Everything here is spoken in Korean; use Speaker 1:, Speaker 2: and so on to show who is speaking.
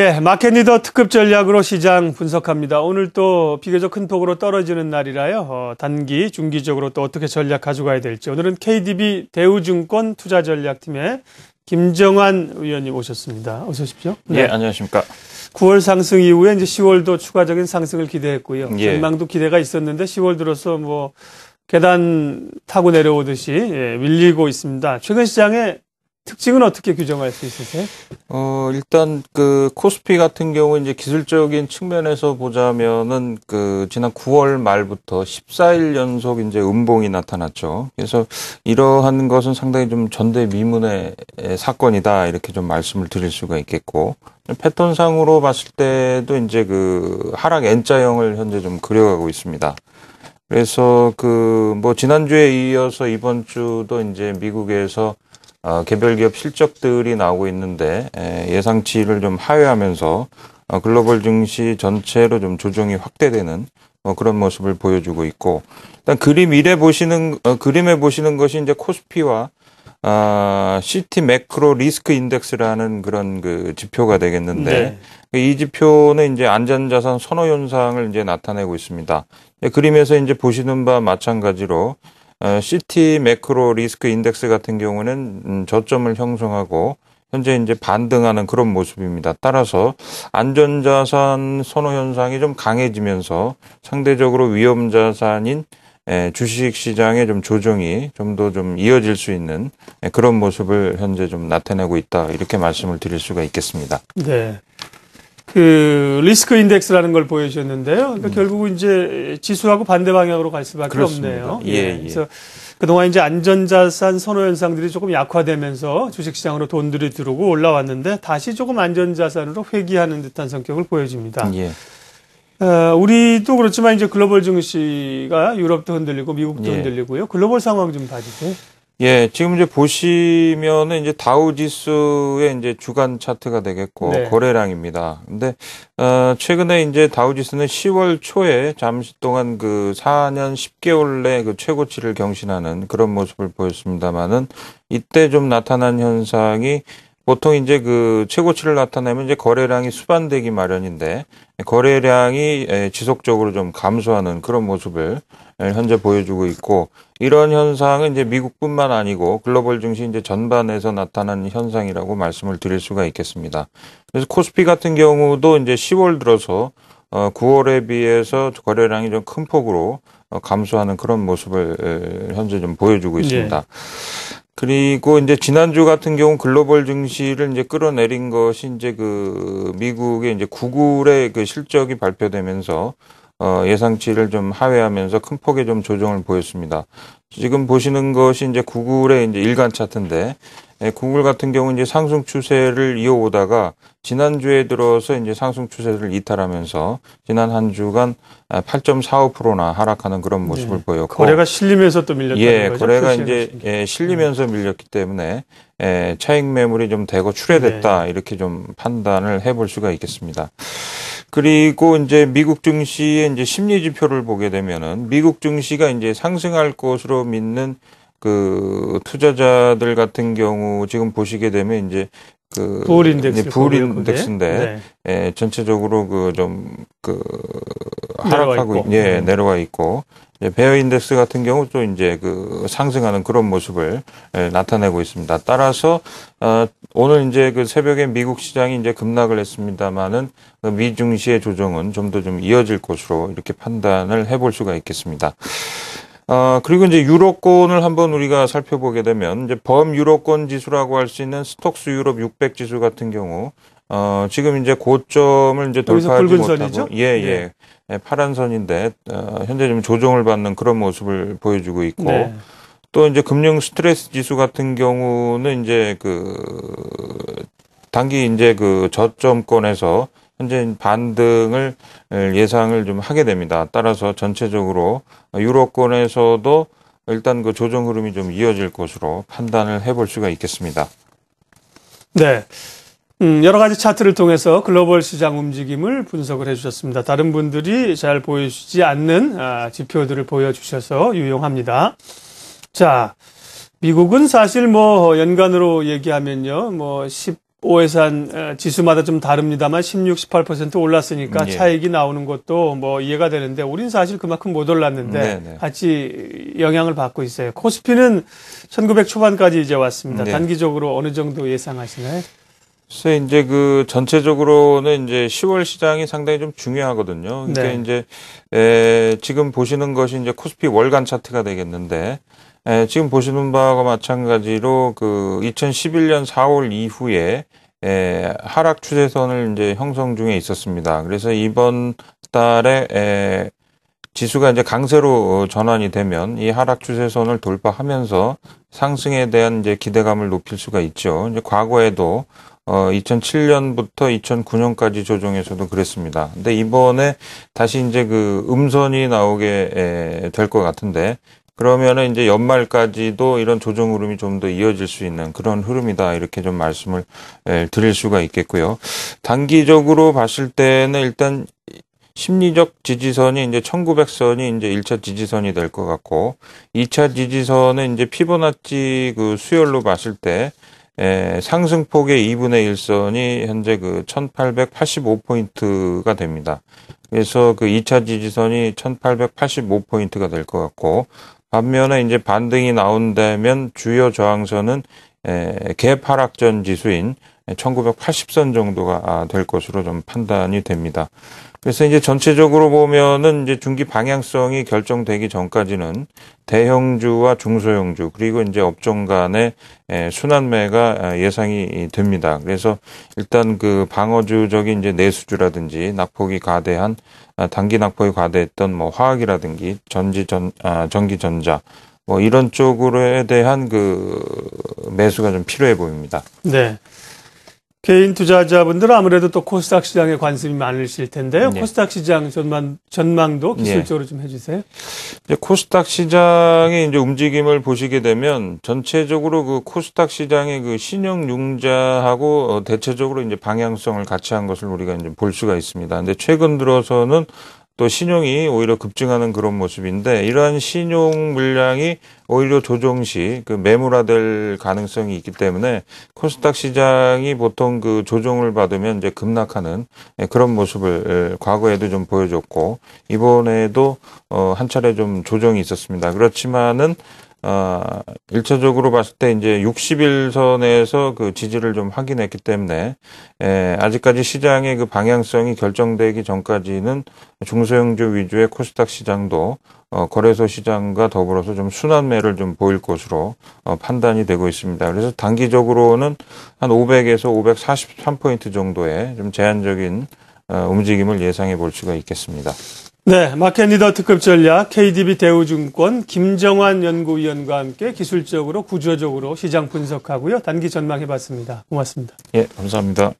Speaker 1: 예, 마켓 리더 특급 전략으로 시장 분석합니다. 오늘 또 비교적 큰 폭으로 떨어지는 날이라요. 어, 단기, 중기적으로 또 어떻게 전략 가져가야 될지. 오늘은 KDB 대우증권 투자전략팀의 김정환 의원님 오셨습니다. 어서 오십시오. 예, 네, 예, 안녕하십니까. 9월 상승 이후에 이제 10월도 추가적인 상승을 기대했고요. 예. 전망도 기대가 있었는데 10월 들어서 뭐 계단 타고 내려오듯이 예, 밀리고 있습니다. 최근 시장에 특징은 어떻게 규정할 수 있으세요? 어, 일단 그 코스피 같은 경우 이제 기술적인 측면에서
Speaker 2: 보자면은 그 지난 9월 말부터 14일 연속 이제 음봉이 나타났죠. 그래서 이러한 것은 상당히 좀 전대 미문의 사건이다 이렇게 좀 말씀을 드릴 수가 있겠고 패턴상으로 봤을 때도 이제 그 하락 N자형을 현재 좀 그려가고 있습니다. 그래서 그 뭐 지난주에 이어서 이번 주도 이제 미국에서 아, 개별 기업 실적들이 나오고 있는데 예상치를 좀 하회하면서 어, 글로벌 증시 전체로 좀 조정이 확대되는 어, 그런 모습을 보여주고 있고 일단 그림 이래 보시는 어, 그림에 보시는 것이 이제 코스피와 아, 시티 매크로 리스크 인덱스라는 그런 그 지표가 되겠는데 네. 이 지표는 이제 안전자산 선호 현상을 이제 나타내고 있습니다. 예, 그림에서 이제 보시는 바 마찬가지로 어, 시티 매크로 리스크 인덱스 같은 경우는 음, 저점을 형성하고 현재 이제 반등하는 그런 모습입니다. 따라서 안전자산 선호 현상이 좀 강해지면서 상대적으로 위험자산인 주식 시장의 좀 조정이 좀 더좀 좀 이어질 수 있는 그런 모습을 현재 좀 나타내고 있다 이렇게 말씀을 드릴 수가 있겠습니다.
Speaker 1: 네. 그 리스크 인덱스라는 걸 보여주셨는데요. 그러니까 음. 결국은 이제 지수하고 반대 방향으로 갈 수밖에 그렇습니다. 없네요. 예, 예, 예. 그래서 그동안 이제 안전자산 선호 현상들이 조금 약화되면서 주식시장으로 돈들이 들어오고 올라왔는데 다시 조금 안전자산으로 회귀하는 듯한 성격을 보여줍니다. 예. 어, 우리도 그렇지만 이제 글로벌 증시가 유럽도 흔들리고 미국도 예. 흔들리고요. 글로벌 상황 좀 봐주세요.
Speaker 2: 예, 지금 이제 보시면은 이제 다우지수의 이제 주간 차트가 되겠고 네. 거래량입니다. 근데 어 최근에 이제 다우지수는 10월 초에 잠시 동안 그 4년 10개월 내 그 최고치를 경신하는 그런 모습을 보였습니다만은 이때 좀 나타난 현상이 보통 이제 그 최고치를 나타내면 이제 거래량이 수반되기 마련인데 거래량이 지속적으로 좀 감소하는 그런 모습을 현재 보여주고 있고 이런 현상은 이제 미국뿐만 아니고 글로벌 증시 이제 전반에서 나타나는 현상이라고 말씀을 드릴 수가 있겠습니다. 그래서 코스피 같은 경우도 이제 10월 들어서 9월에 어, 비해서 거래량이 좀 큰 폭으로 어, 감소하는 그런 모습을 현재 좀 보여주고 있습니다. 네. 그리고 이제 지난주 같은 경우 글로벌 증시를 이제 끌어내린 것이 이제 그 미국의 이제 구글의 그 실적이 발표되면서 어 예상치를 좀 하회하면서 큰 폭의 좀 조정을 보였습니다. 지금 보시는 것이 이제 구글의 이제 일간 차트인데 예, 구글 같은 경우 이제 상승 추세를 이어오다가 지난주에 들어서 이제 상승 추세를 이탈하면서 지난 한 주간 8.45%나 하락하는 그런 네. 모습을 네. 보였고 거래가
Speaker 1: 실리면서 또밀렸다 예, 거죠. 거래가 이제
Speaker 2: 예, 실리면서 음. 밀렸기 때문에 예, 차익 매물이 좀 대거 출회됐다 네. 이렇게 좀 판단을 해 볼 수가 있겠습니다. 그리고 이제 미국 증시의 이제 심리 지표를 보게 되면은 미국 증시가 이제 상승할 것으로 믿는 그 투자자들 같은 경우 지금 보시게 되면 이제 그 부울 인덱스 예, 부 인덱스인데 네. 예, 전체적으로 그 좀그
Speaker 1: 하락하고 있고. 예 네.
Speaker 2: 내려와 있고 이제 베어 인덱스 같은 경우 또 이제 그 상승하는 그런 모습을 예, 나타내고 있습니다. 따라서 어, 오늘 이제 그 새벽에 미국 시장이 이제 급락을 했습니다만은 그 미중시의 조정은 좀 더좀 좀 이어질 것으로 이렇게 판단을 해볼 수가 있겠습니다. 아, 그리고 이제 유로권을 한번 우리가 살펴보게 되면 이제 범유로권 지수라고 할 수 있는 스톡스 유럽 600 지수 같은 경우 어, 지금 이제 고점을 이제 돌파하지 붉은 못하고 선이죠? 예, 예. 네. 예, 파란 선인데 어, 현재 좀 조정을 받는 그런 모습을 보여주고 있고 네. 또 이제 금융 스트레스 지수 같은 경우는 이제 그 단기 이제 그 저점권에서 현재 반등을 예상을 좀 하게 됩니다. 따라서 전체적으로 유럽권에서도 일단 그 조정 흐름이 좀 이어질 것으로 판단을 해볼 수가 있겠습니다.
Speaker 1: 네. 음, 여러 가지 차트를 통해서 글로벌 시장 움직임을 분석을 해주셨습니다. 다른 분들이 잘 보여주지 않는 아, 지표들을 보여주셔서 유용합니다. 자, 미국은 사실 뭐 연간으로 얘기하면요, 뭐 10, 오해산 어, 지수마다 좀 다릅니다만 16, 18% 올랐으니까 음, 예. 차익이 나오는 것도 뭐 이해가 되는데 우린 사실 그만큼 못 올랐는데 네네. 음, 네. 같이 영향을 받고 있어요. 코스피는 1900 초반까지 이제 왔습니다. 네. 단기적으로 어느 정도 예상하시나요?
Speaker 2: 글쎄 이제 그 전체적으로는 이제 10월 시장이 상당히 좀 중요하거든요. 그러니까 네. 이제 에 지금 보시는 것이 이제 코스피 월간 차트가 되겠는데 예, 지금 보시는 바와 마찬가지로 그 2011년 4월 이후에 예, 하락 추세선을 이제 형성 중에 있었습니다. 그래서 이번 달에 예, 지수가 이제 강세로 어, 전환이 되면 이 하락 추세선을 돌파하면서 상승에 대한 이제 기대감을 높일 수가 있죠. 이제 과거에도 어 2007년부터 2009년까지 조정에서도 그랬습니다. 근데 이번에 다시 이제 그 음선이 나오게 예, 될것 같은데 그러면은 이제 연말까지도 이런 조정 흐름이 좀 더 이어질 수 있는 그런 흐름이다 이렇게 좀 말씀을 예, 드릴 수가 있겠고요. 단기적으로 봤을 때는 일단 심리적 지지선이 이제 1900선이 이제 1차 지지선이 될 것 같고 2차 지지선은 이제 피보나치 그 수열로 봤을 때 에, 예, 상승폭의 2분의 1선이 현재 그 1885포인트가 됩니다. 그래서 그 2차 지지선이 1885포인트가 될 것 같고 반면에 이제 반등이 나온다면 주요 저항선은 개 파락전 지수인 1980선 예, 정도가 아, 될 것으로 좀 판단이 됩니다. 그래서 이제 전체적으로 보면은 이제 중기 방향성이 결정되기 전까지는 대형주와 중소형주 그리고 이제 업종 간의 예, 순환매가 아, 예상이 됩니다. 그래서 일단 그 방어주적인 이제 내수주라든지 낙폭이 과대한 아, 단기 낙폭이 과대했던 뭐 화학이라든지 전지 전 아, 전기 전자 뭐 이런 쪽으로에 대한 그 매수가 좀 필요해 보입니다.
Speaker 1: 네. 개인 투자자분들은 아무래도 또 코스닥 시장에 관심이 많으실 텐데요. 네. 코스닥 시장 전망, 전망도 네. 기술적으로 네. 좀 해주세요. 이제 코스닥 시장의 이제 움직임을
Speaker 2: 보시게 되면 전체적으로 그 코스닥 시장의 그신형융자하고 어, 대체적으로 이제 방향성을 같이 한 것을 우리가 이제 볼 수가 있습니다. 근데 최근 들어서는 또 신용이 오히려 급증하는 그런 모습인데 이러한 신용 물량이 오히려 조정 시 그 매물화될 가능성이 있기 때문에 코스닥 시장이 보통 그 조정을 받으면 이제 급락하는 예, 그런 모습을 예, 과거에도 좀 보여줬고 이번에도 어한 차례 좀 조정이 있었습니다. 그렇지만은 아, 일차적으로 봤을 때 이제 60일선에서 그 지지를 좀 확인했기 때문에 에, 예, 아직까지 시장의 그 방향성이 결정되기 전까지는 중소형주 위주의 코스닥 시장도 어, 거래소 시장과 더불어서 좀 순환매를 좀 보일 것으로 어, 판단이 되고 있습니다. 그래서 단기적으로는 한 500에서 543포인트 정도의 좀 제한적인 어, 움직임을 예상해 볼 수가 있겠습니다.
Speaker 1: 네, 마켓 리더 특급 전략 KDB 대우증권 김정환 연구위원과 함께 기술적으로 구조적으로 시장 분석하고요. 단기 전망해 봤습니다. 고맙습니다. 예, 감사합니다.